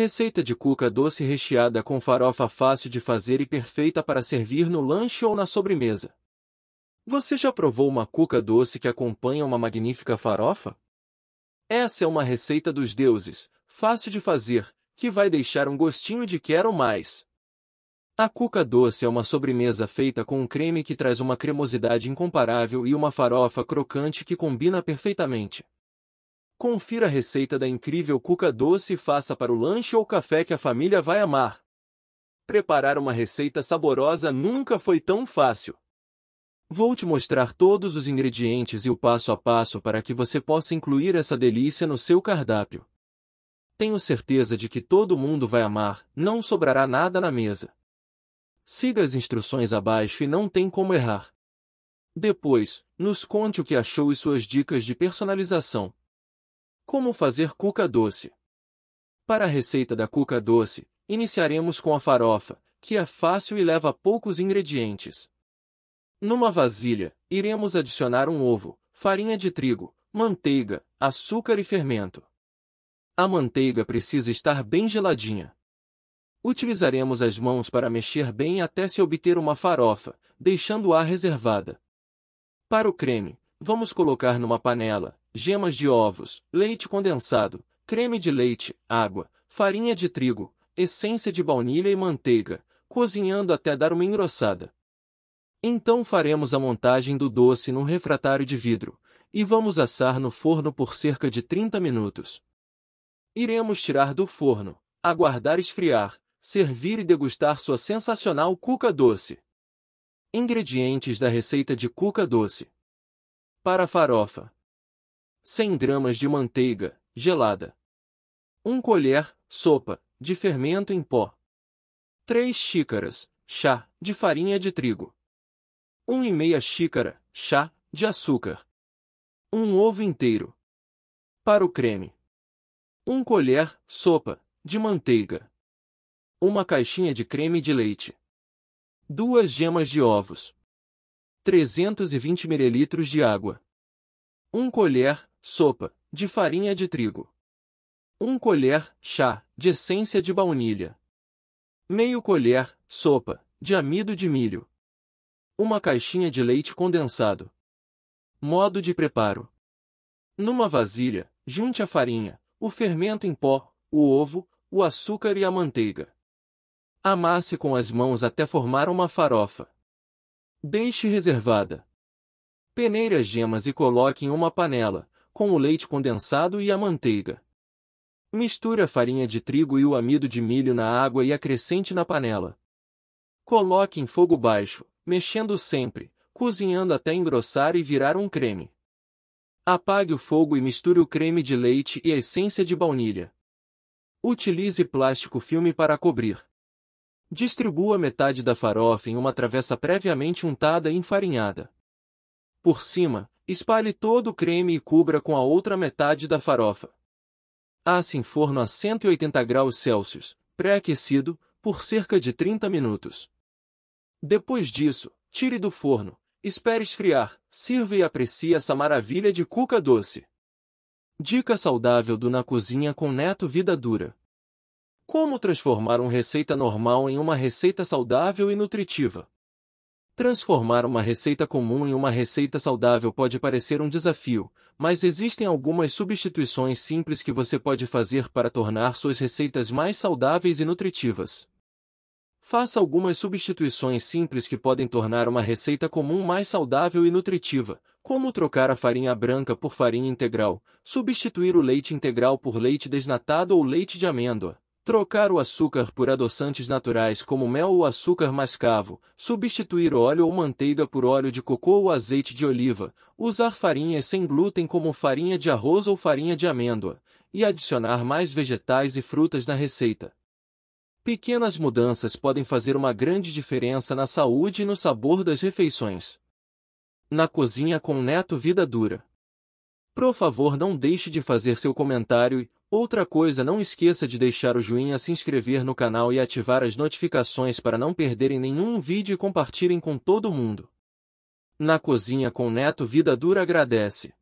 Receita de cuca doce recheada com farofa fácil de fazer e perfeita para servir no lanche ou na sobremesa. Você já provou uma cuca doce que acompanha uma magnífica farofa? Essa é uma receita dos deuses, fácil de fazer, que vai deixar um gostinho de quero mais. A cuca doce é uma sobremesa feita com um creme que traz uma cremosidade incomparável e uma farofa crocante que combina perfeitamente. Confira a receita da incrível cuca doce e faça para o lanche ou café que a família vai amar. Preparar uma receita saborosa nunca foi tão fácil. Vou te mostrar todos os ingredientes e o passo a passo para que você possa incluir essa delícia no seu cardápio. Tenho certeza de que todo mundo vai amar, não sobrará nada na mesa. Siga as instruções abaixo e não tem como errar. Depois, nos conte o que achou e suas dicas de personalização. Como fazer cuca doce? Para a receita da cuca doce, iniciaremos com a farofa, que é fácil e leva poucos ingredientes. Numa vasilha, iremos adicionar um ovo, farinha de trigo, manteiga, açúcar e fermento. A manteiga precisa estar bem geladinha. Utilizaremos as mãos para mexer bem até se obter uma farofa, deixando-a reservada. Para o creme, Vamos colocar numa panela gemas de ovos, leite condensado, creme de leite, água, farinha de trigo, essência de baunilha e manteiga, cozinhando até dar uma engrossada. Então faremos a montagem do doce num refratário de vidro e vamos assar no forno por cerca de 30 minutos. Iremos tirar do forno, aguardar esfriar, servir e degustar sua sensacional cuca doce. Ingredientes da receita de cuca doce: para a farofa. 100 gramas de manteiga, gelada. 1 colher, sopa, de fermento em pó. 3 xícaras, chá, de farinha de trigo. 1 e meia xícara, chá, de açúcar. 1 ovo inteiro. Para o creme. 1 colher, sopa, de manteiga. 1 caixinha de creme de leite. 2 gemas de ovos. 320 ml de água. 1 colher, sopa, de farinha de trigo. 1 colher, chá, de essência de baunilha. Meio colher, sopa, de amido de milho. Uma caixinha de leite condensado. Modo de preparo. Numa vasilha, junte a farinha, o fermento em pó, o ovo, o açúcar e a manteiga. Amasse com as mãos até formar uma farofa. Deixe reservada. Peneire as gemas e coloque em uma panela, com o leite condensado e a manteiga. Misture a farinha de trigo e o amido de milho na água e acrescente na panela. Coloque em fogo baixo, mexendo sempre, cozinhando até engrossar e virar um creme. Apague o fogo e misture o creme de leite e a essência de baunilha. Utilize plástico filme para cobrir. Distribua metade da farofa em uma travessa previamente untada e enfarinhada. Por cima, espalhe todo o creme e cubra com a outra metade da farofa. Asse em forno a 180 graus Celsius, pré-aquecido, por cerca de 30 minutos. Depois disso, tire do forno, espere esfriar, sirva e aprecie essa maravilha de cuca doce. Dica saudável do Na Cozinha com Neto Vida Dura. Como transformar uma receita normal em uma receita saudável e nutritiva? Transformar uma receita comum em uma receita saudável pode parecer um desafio, mas existem algumas substituições simples que você pode fazer para tornar suas receitas mais saudáveis e nutritivas. Faça algumas substituições simples que podem tornar uma receita comum mais saudável e nutritiva, como trocar a farinha branca por farinha integral, substituir o leite integral por leite desnatado ou leite de amêndoa Trocar o açúcar por adoçantes naturais como mel ou açúcar mascavo, substituir óleo ou manteiga por óleo de cocô ou azeite de oliva, usar farinhas sem glúten como farinha de arroz ou farinha de amêndoa, e adicionar mais vegetais e frutas na receita. Pequenas mudanças podem fazer uma grande diferença na saúde e no sabor das refeições. Na cozinha com Neto Vida Dura. Por favor, não deixe de fazer seu comentário e Outra coisa não esqueça de deixar o joinha se inscrever no canal e ativar as notificações para não perderem nenhum vídeo e compartilhem com todo mundo. Na Cozinha com Neto Vida Dura agradece.